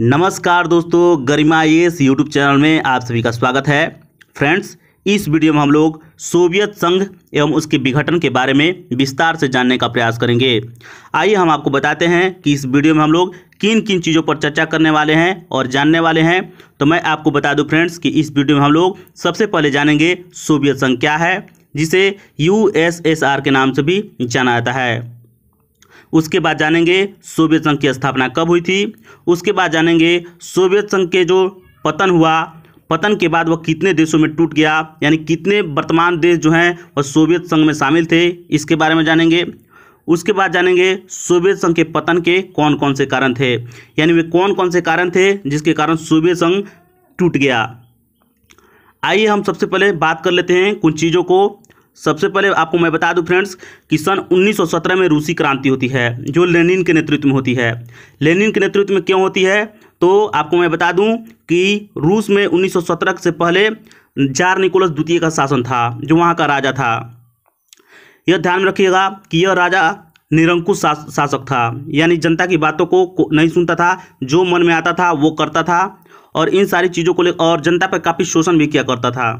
नमस्कार दोस्तों गरिमा S YouTube channel में आप सभी का स्वागत है फ्रेंड्स इस वीडियो में हम लोग सोवियत संघ एवं उसके विघटन के बारे में विस्तार से जानने का प्रयास करेंगे आइए हम आपको बताते हैं कि इस वीडियो में हम लोग किन किन चीज़ों पर चर्चा करने वाले हैं और जानने वाले हैं तो मैं आपको बता दूं फ्रेंड्स कि इस वीडियो में हम लोग सबसे पहले जानेंगे सोवियत संघ क्या है जिसे यू के नाम से भी जाना जाता है उसके बाद जानेंगे सोवियत संघ की स्थापना कब हुई थी उसके बाद जानेंगे सोवियत संघ के जो पतन हुआ पतन के बाद वह कितने देशों में टूट गया यानी कितने वर्तमान देश जो हैं वह सोवियत संघ में शामिल थे इसके बारे में जानेंगे उसके बाद जानेंगे सोवियत संघ के पतन के कौन कौन से कारण थे यानी वे कौन कौन से कारण थे जिसके कारण सोवियत संघ टूट गया आइए हम सबसे पहले बात कर लेते हैं कुछ चीज़ों को सबसे पहले आपको मैं बता दूं फ्रेंड्स कि सन 1917 में रूसी क्रांति होती है जो लेनिन के नेतृत्व में होती है लेनिन के नेतृत्व में क्यों होती है तो आपको मैं बता दूं कि रूस में 1917 से पहले जार निकोलस द्वितीय का शासन था जो वहाँ का राजा था यह ध्यान में रखिएगा कि यह राजा निरंकुश शासक था यानी जनता की बातों को नहीं सुनता था जो मन में आता था वो करता था और इन सारी चीज़ों को ले और जनता पर काफ़ी शोषण भी किया करता था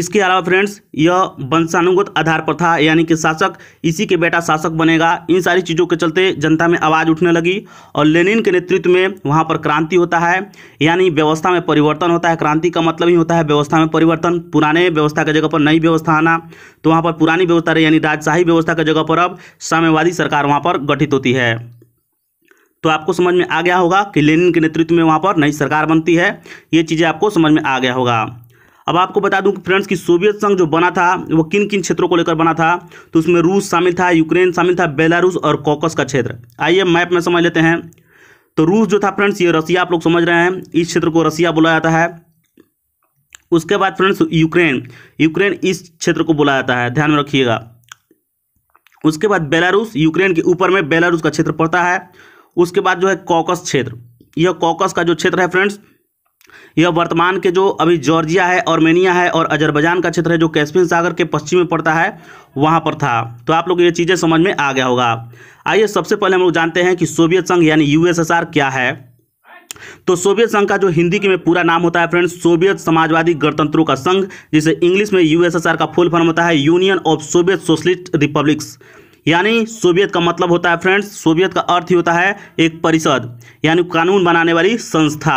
इसके अलावा फ्रेंड्स यह वंशानुगत आधार पर था यानी कि शासक इसी के बेटा शासक बनेगा इन सारी चीज़ों के चलते जनता में आवाज़ उठने लगी और लेनिन के नेतृत्व में वहां पर क्रांति होता है यानी व्यवस्था में परिवर्तन होता है क्रांति का मतलब ही होता है व्यवस्था में परिवर्तन पुराने व्यवस्था के जगह पर नई व्यवस्था आना तो वहाँ पर पुरानी व्यवस्था यानी राजशाही व्यवस्था के जगह पर अब साम्यवादी सरकार वहाँ पर गठित होती है तो आपको समझ में आ गया होगा कि लेनिन के नेतृत्व में वहाँ पर नई सरकार बनती है ये चीज़ें आपको समझ में आ गया होगा अब आपको बता दूं कि फ्रेंड्स कि सोवियत संघ जो बना था वो किन किन क्षेत्रों को लेकर बना था तो उसमें रूस शामिल था यूक्रेन शामिल था बेलारूस और कॉकस का क्षेत्र आइए मैप में समझ लेते हैं तो रूस जो था फ्रेंड्स ये रसिया आप लोग समझ रहे हैं इस क्षेत्र को रसिया बोला जाता है उसके बाद फ्रेंड्स यूक्रेन यूक्रेन इस क्षेत्र को बोला जाता है ध्यान में रखिएगा उसके बाद बेलारूस यूक्रेन के ऊपर में बेलारूस का क्षेत्र पड़ता है उसके बाद जो है कॉकस क्षेत्र यह कॉकस का जो क्षेत्र है फ्रेंड्स यह वर्तमान के जो अभी जॉर्जिया है आर्मेनिया है और अजरबैजान का क्षेत्र है जो कैस्पियन सागर के पश्चिम में पड़ता है वहाँ पर था तो आप लोग ये चीज़ें समझ में आ गया होगा आइए सबसे पहले हम लोग जानते हैं कि सोवियत संघ यानी यूएसएसआर क्या है तो सोवियत संघ का जो हिंदी के में पूरा नाम होता है फ्रेंड्स सोवियत समाजवादी गणतंत्रों का संघ जिसे इंग्लिश में यूएसएसआर का फुल फॉर्म होता है Union of Soviet Socialist Republics यानी सोवियत का मतलब होता है फ्रेंड्स सोवियत का अर्थ ही होता है एक परिषद यानी कानून बनाने वाली संस्था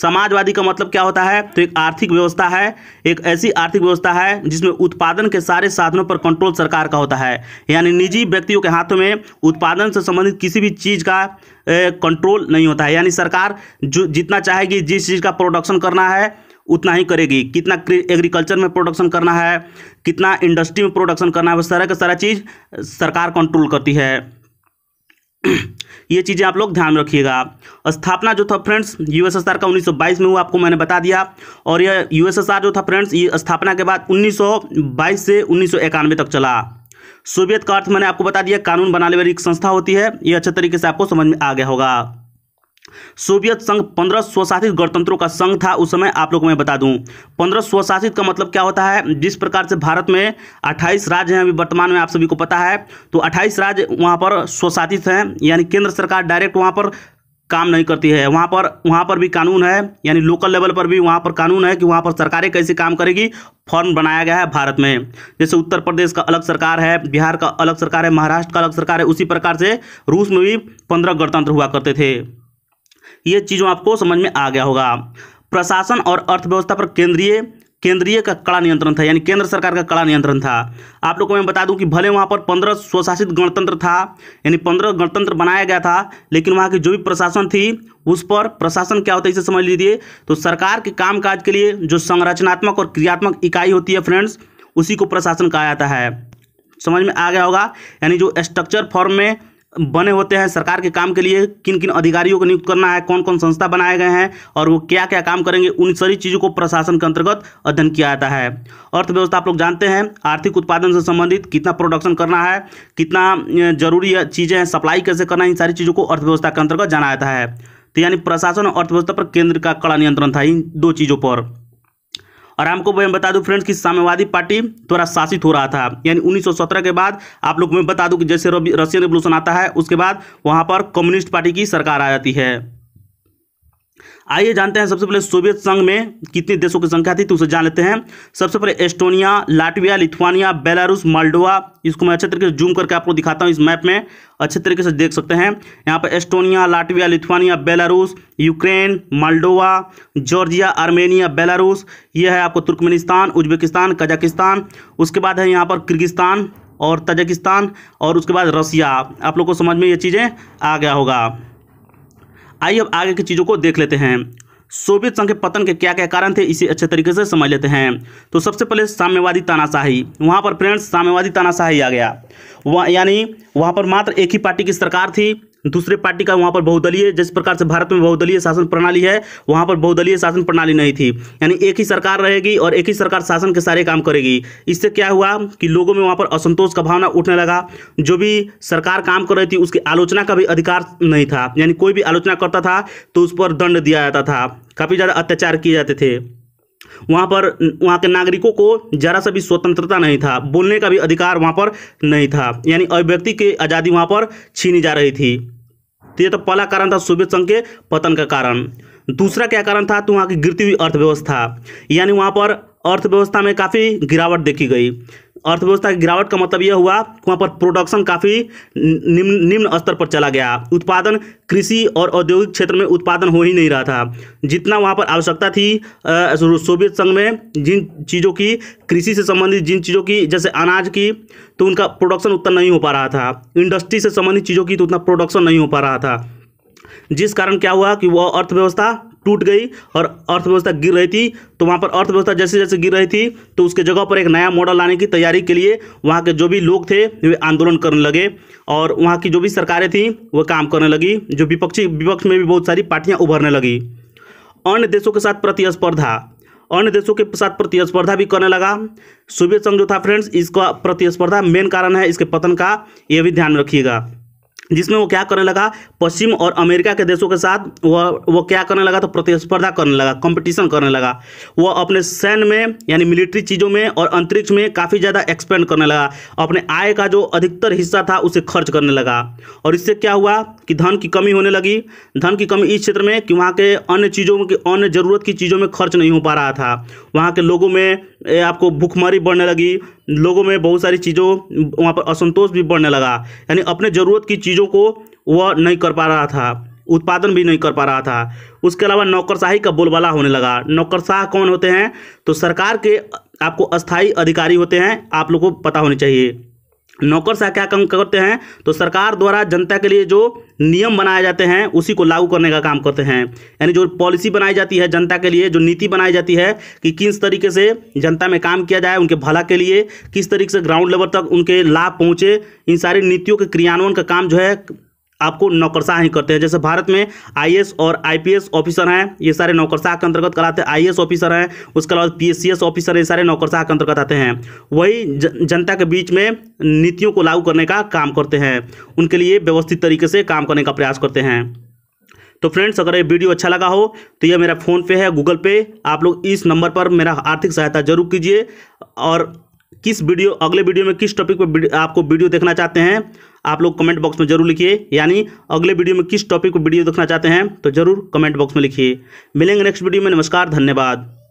समाजवादी का मतलब क्या होता है तो एक आर्थिक व्यवस्था है एक ऐसी आर्थिक व्यवस्था है जिसमें उत्पादन के सारे साधनों पर कंट्रोल सरकार का होता है यानी निजी व्यक्तियों के हाथों में उत्पादन से संबंधित किसी भी चीज़ का कंट्रोल नहीं होता है यानी सरकार जो जितना चाहेगी जिस चीज़ का प्रोडक्शन करना है उतना ही करेगी कितना एग्रीकल्चर में प्रोडक्शन करना है कितना इंडस्ट्री में प्रोडक्शन करना है वह सारा का सारा चीज़ सरकार कंट्रोल करती है ये चीज़ें आप लोग ध्यान में रखिएगा स्थापना जो था फ्रेंड्स यूएसएसआर का 1922 में हुआ आपको मैंने बता दिया और यह यूएसएसआर जो था फ्रेंड्स ये स्थापना के बाद 1922 से उन्नीस तक चला सोवियत का अर्थ मैंने आपको बता दिया कानून बनाने वाली एक संस्था होती है ये अच्छे तरीके से आपको समझ में आ गया होगा सोवियत संघ पंद्रह स्वशासित गणतंत्रों का संघ था उस समय आप लोग मैं बता दूं पंद्रह स्वशासित का मतलब क्या होता है जिस प्रकार से भारत में 28 राज्य हैं अभी वर्तमान में आप सभी को पता है तो 28 राज्य वहाँ पर स्वशासित हैं यानी केंद्र सरकार डायरेक्ट वहाँ पर काम नहीं करती है वहाँ पर वहाँ पर भी कानून है यानी लोकल लेवल पर भी वहाँ पर कानून है कि वहाँ पर सरकारें कैसे काम करेगी फॉर्म बनाया गया है भारत में जैसे उत्तर प्रदेश का अलग सरकार है बिहार का अलग सरकार है महाराष्ट्र का अलग सरकार है उसी प्रकार से रूस में भी पंद्रह गणतंत्र हुआ करते थे ये चीज़ों आपको समझ में आ गया होगा प्रशासन और अर्थव्यवस्था पर केंद्रीय केंद्रीय का कड़ा नियंत्रण था यानी केंद्र सरकार का कड़ा नियंत्रण था आप लोग को मैं बता दूं कि भले वहाँ पर पंद्रह स्वशासित गणतंत्र था यानी पंद्रह गणतंत्र बनाया गया था लेकिन वहाँ की जो भी प्रशासन थी उस पर प्रशासन क्या होता है इसे समझ लीजिए तो सरकार के कामकाज के लिए जो संरचनात्मक और क्रियात्मक इकाई होती है फ्रेंड्स उसी को प्रशासन कहा जाता है समझ में आ गया होगा यानी जो स्ट्रक्चर फॉर्म में बने होते हैं सरकार के काम के लिए किन किन अधिकारियों को नियुक्त करना है कौन कौन संस्था बनाए गए हैं और वो क्या क्या काम करेंगे उन सारी चीज़ों को प्रशासन के अंतर्गत अध्ययन किया जाता है अर्थव्यवस्था आप लोग जानते हैं आर्थिक उत्पादन से संबंधित कितना प्रोडक्शन करना है कितना जरूरी चीज़ें हैं सप्लाई कैसे करना है इन सारी चीज़ों को अर्थव्यवस्था के अंतर्गत जाना जाता है तो यानी प्रशासन और अर्थव्यवस्था पर केंद्र का कड़ा नियंत्रण था इन दो चीज़ों पर और आपको मैं बता दूं फ्रेंड्स कि साम्यवादी पार्टी थोड़ा शासित हो रहा था यानी 1917 के बाद आप लोग मैं बता दूं कि जैसे रशियन रेवोल्यूशन आता है उसके बाद वहां पर कम्युनिस्ट पार्टी की सरकार आ जाती है आइए जानते हैं सबसे पहले सोवियत संघ में कितने देशों की संख्या थी तो उसे जान लेते हैं सबसे पहले Estonia Latvia Lithuania Belarus Moldova इसको मैं अच्छे तरीके से जूम करके आपको दिखाता हूँ इस मैप में अच्छे तरीके से देख सकते हैं यहाँ पर Estonia Latvia Lithuania Belarus Ukraine Moldova Georgia Armenia Belarus ये है आपको तुर्कमेनिस्तान उज्बेकिस्तान कजाकिस्तान उसके बाद है यहाँ पर किर्गिस्तान और तजाकिस्तान और उसके बाद रसिया आप लोग को समझ में ये चीज़ें आ गया होगा आइए अब आगे की चीज़ों को देख लेते हैं सोवियत संघ के पतन के क्या क्या कारण थे इसे अच्छे तरीके से समझ लेते हैं तो सबसे पहले साम्यवादी तानाशाही वहाँ पर फ्रेंड्स साम्यवादी तानाशाही आ गया वह यानी वहाँ पर मात्र एक ही पार्टी की सरकार थी दूसरे पार्टी का वहाँ पर बहुदलीय जिस प्रकार से भारत में बहुदलीय शासन प्रणाली है वहाँ पर बहुदलीय शासन प्रणाली नहीं थी यानी एक ही सरकार रहेगी और एक ही सरकार शासन के सारे काम करेगी इससे क्या हुआ कि लोगों में वहाँ पर असंतोष का भावना उठने लगा जो भी सरकार काम कर रही थी उसकी आलोचना का भी अधिकार नहीं था यानी कोई भी आलोचना करता था तो उस पर दंड दिया जाता था काफ़ी ज़्यादा अत्याचार किए जाते थे वहाँ पर वहाँ के नागरिकों को जरा सा भी स्वतंत्रता नहीं था बोलने का भी अधिकार वहाँ पर नहीं था यानी अभिव्यक्ति की आज़ादी वहाँ पर छीनी जा रही थी तो ये तो पहला कारण था सोवियत संघ के पतन का कारण दूसरा क्या कारण था तो वहाँ की गिरती हुई अर्थव्यवस्था यानी वहाँ पर अर्थव्यवस्था में काफ़ी गिरावट देखी गई अर्थव्यवस्था की गिरावट का मतलब यह हुआ कि वहाँ पर प्रोडक्शन काफ़ी निम्न निम्न स्तर पर चला गया उत्पादन कृषि और औद्योगिक क्षेत्र में उत्पादन हो ही नहीं रहा था जितना वहाँ पर आवश्यकता थी सोवियत संघ में जिन चीज़ों की कृषि से संबंधित जिन चीज़ों की जैसे अनाज की तो उनका प्रोडक्शन उतना नहीं हो पा रहा था इंडस्ट्री से संबंधित चीज़ों की तो उतना प्रोडक्शन नहीं हो पा रहा था जिस कारण क्या हुआ कि वह अर्थव्यवस्था टूट गई और अर्थव्यवस्था गिर रही थी तो वहाँ पर अर्थव्यवस्था जैसे जैसे गिर रही थी तो उसके जगह पर एक नया मॉडल लाने की तैयारी के लिए वहाँ के जो भी लोग थे वे आंदोलन करने लगे और वहाँ की जो भी सरकारें थीं वह काम करने लगी जो विपक्षी विपक्ष में भी बहुत सारी पार्टियाँ उभरने लगी अन्य देशों के साथ प्रतिस्पर्धा अन्य देशों के साथ प्रतिस्पर्धा भी करने लगा सोवियत संघ जो था फ्रेंड्स इसका प्रतिस्पर्धा मेन कारण है इसके पतन का यह भी ध्यान रखिएगा जिसमें वो क्या करने लगा पश्चिम और अमेरिका के देशों के साथ वह वो क्या करने लगा तो प्रतिस्पर्धा करने लगा कंपटीशन करने लगा वह अपने सैन्य में यानी मिलिट्री चीज़ों में और अंतरिक्ष में काफ़ी ज़्यादा एक्सपेंड करने लगा अपने आय का जो अधिकतर हिस्सा था उसे खर्च करने लगा और इससे क्या हुआ कि धन की कमी होने लगी धन की कमी इस क्षेत्र में कि वहाँ के अन्य चीज़ों की अन्य ज़रूरत की चीज़ों में खर्च नहीं हो पा रहा था वहाँ के लोगों में आपको भूखमरी बढ़ने लगी लोगों में बहुत सारी चीज़ों वहाँ पर असंतोष भी बढ़ने लगा यानी अपने ज़रूरत की चीज़ों को वह नहीं कर पा रहा था उत्पादन भी नहीं कर पा रहा था उसके अलावा नौकरशाही का बोलबाला होने लगा नौकरशाह कौन होते हैं तो सरकार के आपको अस्थाई अधिकारी होते हैं आप लोगों को पता होनी चाहिए नौकर क्या कम करते हैं तो सरकार द्वारा जनता के लिए जो नियम बनाए जाते हैं उसी को लागू करने का काम करते हैं यानी जो पॉलिसी बनाई जाती है जनता के लिए जो नीति बनाई जाती है कि किस तरीके से जनता में काम किया जाए उनके भला के लिए किस तरीके से ग्राउंड लेवल तक उनके लाभ पहुँचे इन सारी नीतियों के क्रियान्वयन का काम जो है आपको नौकरशाह ही करते हैं जैसे भारत में आई और आई ऑफिसर हैं ये सारे नौकरशाह के अंतर्गत कराते हैं आई ऑफिसर हैं उसके अलावा पी ऑफिसर ये सारे नौकरशाह के अंतर्गत आते हैं वही जनता के बीच में नीतियों को लागू करने का काम करते हैं उनके लिए व्यवस्थित तरीके से काम करने का प्रयास करते हैं तो फ्रेंड्स अगर ये वीडियो अच्छा लगा हो तो ये मेरा फ़ोन पे है गूगल पे आप लोग इस नंबर पर मेरा आर्थिक सहायता जरूर कीजिए और किस वीडियो अगले वीडियो में किस टॉपिक पर आपको वीडियो देखना चाहते हैं आप लोग कमेंट बॉक्स में जरूर लिखिए यानी अगले वीडियो में किस टॉपिक पर वीडियो देखना चाहते हैं तो जरूर कमेंट बॉक्स में लिखिए मिलेंगे नेक्स्ट वीडियो में नमस्कार धन्यवाद